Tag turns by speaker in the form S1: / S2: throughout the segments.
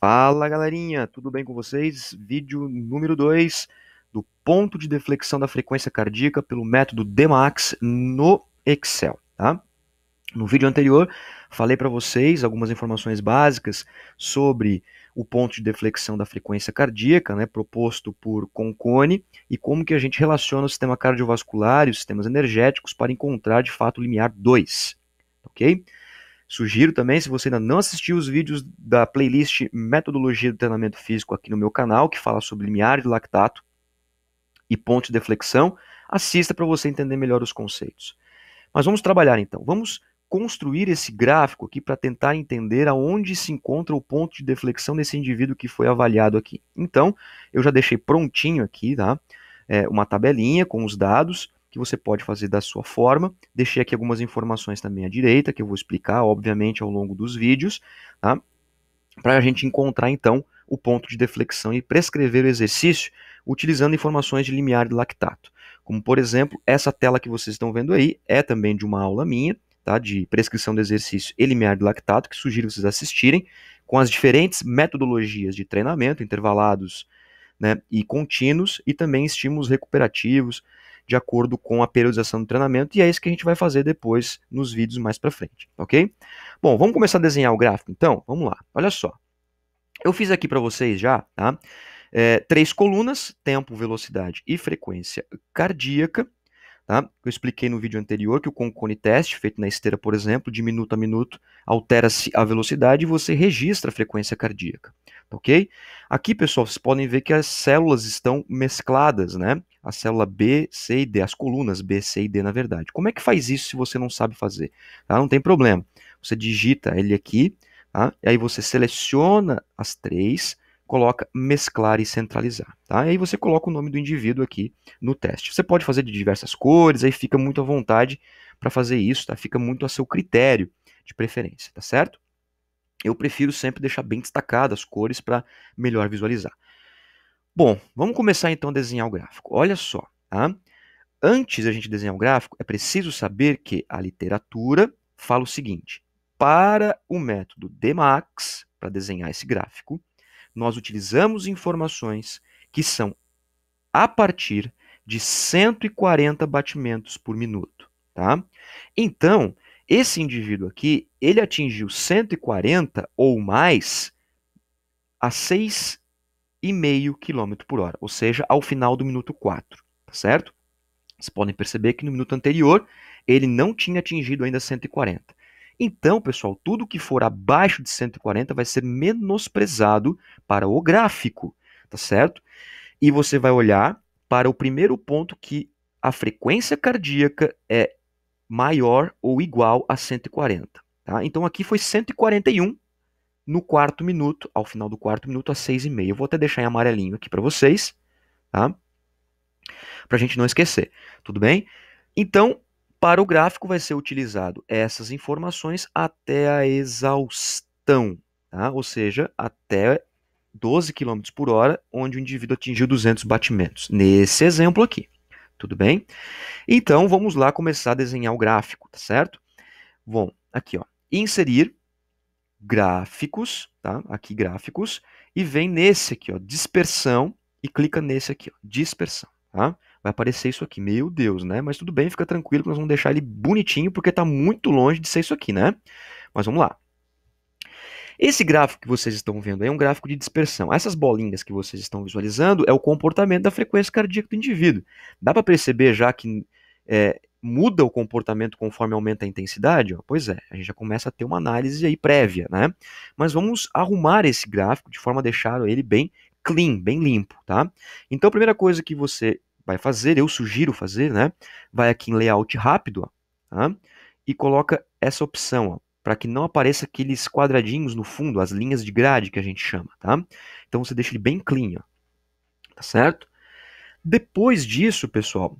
S1: Fala galerinha, tudo bem com vocês? Vídeo número 2 do ponto de deflexão da frequência cardíaca pelo método DMAX no Excel, tá? No vídeo anterior, falei para vocês algumas informações básicas sobre o ponto de deflexão da frequência cardíaca, né, proposto por Concone, e como que a gente relaciona o sistema cardiovascular e os sistemas energéticos para encontrar de fato o limiar 2, OK? Sugiro também, se você ainda não assistiu os vídeos da playlist Metodologia do Treinamento Físico aqui no meu canal, que fala sobre limiar de lactato e ponto de flexão, assista para você entender melhor os conceitos. Mas vamos trabalhar então. Vamos construir esse gráfico aqui para tentar entender aonde se encontra o ponto de deflexão desse indivíduo que foi avaliado aqui. Então, eu já deixei prontinho aqui, tá? É, uma tabelinha com os dados que você pode fazer da sua forma. Deixei aqui algumas informações também à direita, que eu vou explicar, obviamente, ao longo dos vídeos, tá? para a gente encontrar, então, o ponto de deflexão e prescrever o exercício utilizando informações de limiar de lactato. Como, por exemplo, essa tela que vocês estão vendo aí é também de uma aula minha, tá? de prescrição de exercício e limiar de lactato, que sugiro vocês assistirem, com as diferentes metodologias de treinamento, intervalados né, e contínuos, e também estímulos recuperativos, de acordo com a periodização do treinamento, e é isso que a gente vai fazer depois nos vídeos mais para frente, ok? Bom, vamos começar a desenhar o gráfico então? Vamos lá, olha só. Eu fiz aqui para vocês já, tá? É, três colunas, tempo, velocidade e frequência cardíaca. Tá? Eu expliquei no vídeo anterior que o Concone teste, feito na esteira, por exemplo, de minuto a minuto, altera-se a velocidade e você registra a frequência cardíaca ok? Aqui, pessoal, vocês podem ver que as células estão mescladas, né? A célula B, C e D, as colunas B, C e D, na verdade. Como é que faz isso se você não sabe fazer? Tá? Não tem problema. Você digita ele aqui, tá? e aí você seleciona as três, coloca mesclar e centralizar. Tá? E aí você coloca o nome do indivíduo aqui no teste. Você pode fazer de diversas cores, aí fica muito à vontade para fazer isso, tá? fica muito a seu critério de preferência, tá certo? Eu prefiro sempre deixar bem destacadas as cores para melhor visualizar. Bom, vamos começar então a desenhar o gráfico. Olha só, tá? Antes da gente desenhar o gráfico, é preciso saber que a literatura fala o seguinte: para o método DMAX, para desenhar esse gráfico, nós utilizamos informações que são a partir de 140 batimentos por minuto, tá? Então, esse indivíduo aqui, ele atingiu 140 ou mais a 6,5 km por hora, ou seja, ao final do minuto 4, tá certo? Vocês podem perceber que no minuto anterior ele não tinha atingido ainda 140. Então, pessoal, tudo que for abaixo de 140 vai ser menosprezado para o gráfico, tá certo? E você vai olhar para o primeiro ponto que a frequência cardíaca é maior ou igual a 140. Tá? Então aqui foi 141 no quarto minuto, ao final do quarto minuto, a 6,5. Eu vou até deixar em amarelinho aqui para vocês, tá? para a gente não esquecer, tudo bem? Então, para o gráfico vai ser utilizado essas informações até a exaustão, tá? ou seja, até 12 km por hora, onde o indivíduo atingiu 200 batimentos. Nesse exemplo aqui. Tudo bem? Então, vamos lá começar a desenhar o gráfico, tá certo? Bom, aqui, ó, inserir gráficos, tá? Aqui, gráficos, e vem nesse aqui, ó, dispersão, e clica nesse aqui, ó, dispersão, tá? Vai aparecer isso aqui, meu Deus, né? Mas tudo bem, fica tranquilo que nós vamos deixar ele bonitinho, porque está muito longe de ser isso aqui, né? Mas vamos lá. Esse gráfico que vocês estão vendo é um gráfico de dispersão. Essas bolinhas que vocês estão visualizando é o comportamento da frequência cardíaca do indivíduo. Dá para perceber já que é, muda o comportamento conforme aumenta a intensidade? Ó, pois é, a gente já começa a ter uma análise aí prévia, né? Mas vamos arrumar esse gráfico de forma a deixar ele bem clean, bem limpo, tá? Então a primeira coisa que você vai fazer, eu sugiro fazer, né? Vai aqui em layout rápido, ó, tá? e coloca essa opção, ó, para que não apareça aqueles quadradinhos no fundo, as linhas de grade que a gente chama, tá? Então você deixa ele bem clean, ó. tá certo? Depois disso, pessoal,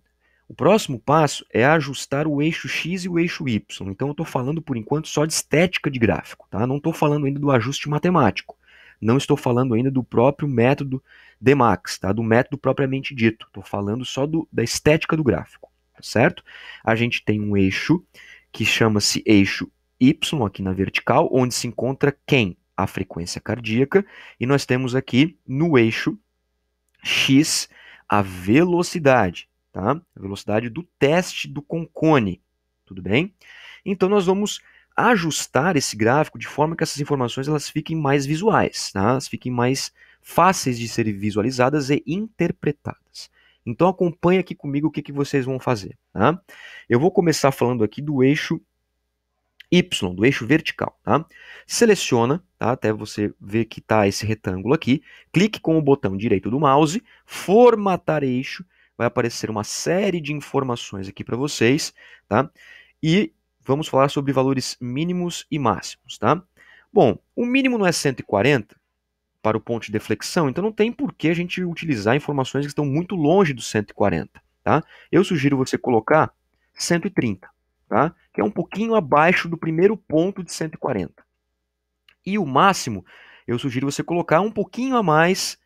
S1: o próximo passo é ajustar o eixo X e o eixo Y. Então eu estou falando por enquanto só de estética de gráfico, tá? Não estou falando ainda do ajuste matemático. Não estou falando ainda do próprio método DMAX, tá? Do método propriamente dito. Estou falando só do, da estética do gráfico, tá certo? A gente tem um eixo que chama-se eixo Y aqui na vertical, onde se encontra quem? A frequência cardíaca. E nós temos aqui no eixo X a velocidade, tá? A velocidade do teste do concone, tudo bem? Então nós vamos ajustar esse gráfico de forma que essas informações elas fiquem mais visuais, tá? Elas fiquem mais fáceis de serem visualizadas e interpretadas. Então acompanhe aqui comigo o que, que vocês vão fazer. Tá? Eu vou começar falando aqui do eixo Y, do eixo vertical. Tá? Seleciona, tá? até você ver que está esse retângulo aqui. Clique com o botão direito do mouse, formatar eixo. Vai aparecer uma série de informações aqui para vocês. Tá? E vamos falar sobre valores mínimos e máximos. Tá? Bom, o mínimo não é 140 para o ponto de deflexão, então não tem por que a gente utilizar informações que estão muito longe do 140. Tá? Eu sugiro você colocar 130 tá? que é um pouquinho abaixo do primeiro ponto de 140. E o máximo, eu sugiro você colocar um pouquinho a mais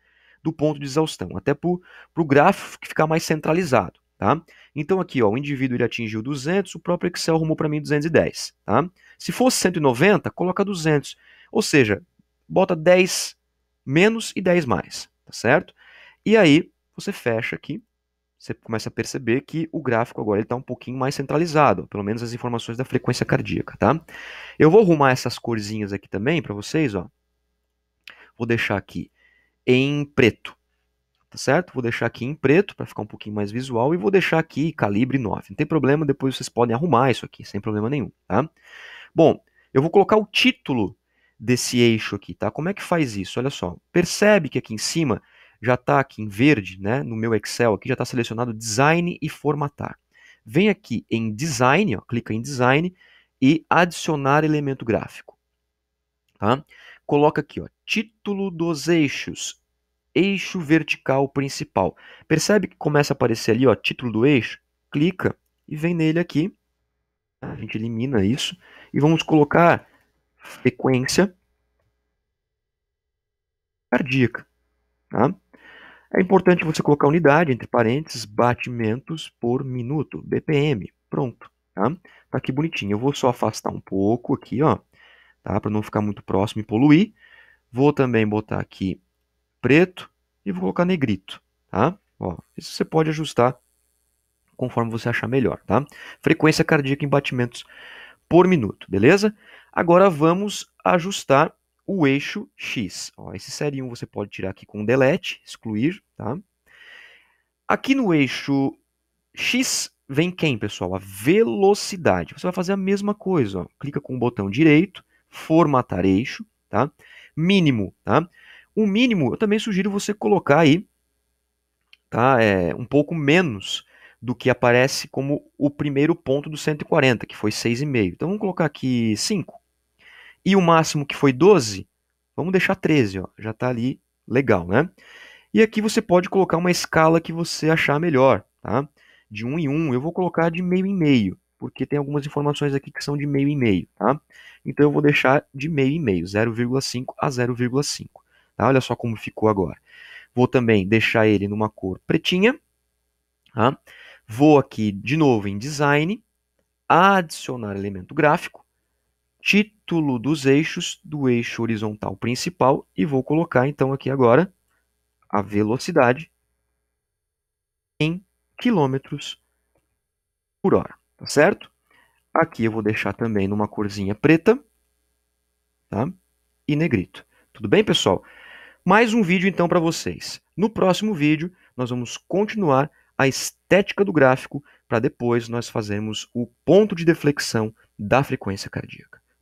S1: do ponto de exaustão, até para o gráfico ficar mais centralizado. Tá? Então aqui, ó, o indivíduo ele atingiu 200, o próprio Excel arrumou para mim 210. Tá? Se fosse 190, coloca 200. Ou seja, bota 10 menos e 10 mais, tá certo? E aí você fecha aqui você começa a perceber que o gráfico agora está um pouquinho mais centralizado, pelo menos as informações da frequência cardíaca, tá? Eu vou arrumar essas corzinhas aqui também para vocês, ó. Vou deixar aqui em preto, tá certo? Vou deixar aqui em preto para ficar um pouquinho mais visual e vou deixar aqui calibre 9. Não tem problema, depois vocês podem arrumar isso aqui, sem problema nenhum, tá? Bom, eu vou colocar o título desse eixo aqui, tá? Como é que faz isso? Olha só, percebe que aqui em cima já está aqui em verde, né, no meu Excel aqui, já está selecionado Design e Formatar. Vem aqui em Design, ó, clica em Design e Adicionar Elemento Gráfico. Tá? Coloca aqui, ó, título dos eixos, eixo vertical principal. Percebe que começa a aparecer ali, ó, título do eixo? Clica e vem nele aqui. A gente elimina isso e vamos colocar frequência cardíaca. Tá? É importante você colocar unidade entre parênteses, batimentos por minuto, BPM. Pronto, tá? Tá aqui bonitinho. Eu vou só afastar um pouco aqui, ó, tá? Para não ficar muito próximo e poluir. Vou também botar aqui preto e vou colocar negrito, tá? Ó, isso você pode ajustar conforme você achar melhor, tá? Frequência cardíaca em batimentos por minuto, beleza? Agora vamos ajustar o eixo X. Ó, esse série 1 você pode tirar aqui com delete, excluir, tá? Aqui no eixo X vem quem, pessoal? A velocidade. Você vai fazer a mesma coisa, ó. clica com o botão direito, formatar eixo, tá? Mínimo, tá? O mínimo, eu também sugiro você colocar aí, tá? É, um pouco menos do que aparece como o primeiro ponto do 140, que foi 6,5. Então vamos colocar aqui 5 e o máximo que foi 12, vamos deixar 13, ó, já está ali legal, né? E aqui você pode colocar uma escala que você achar melhor, tá? De 1 em 1, eu vou colocar de meio em meio, porque tem algumas informações aqui que são de meio em meio, tá? Então eu vou deixar de meio em meio, 0,5 a 0,5, tá? Olha só como ficou agora. Vou também deixar ele numa cor pretinha, tá? Vou aqui de novo em design, adicionar elemento gráfico, título título dos eixos do eixo horizontal principal e vou colocar então aqui agora a velocidade em quilômetros por hora, tá certo? Aqui eu vou deixar também numa corzinha preta tá? e negrito. Tudo bem, pessoal? Mais um vídeo então para vocês. No próximo vídeo nós vamos continuar a estética do gráfico para depois nós fazermos o ponto de deflexão da frequência cardíaca.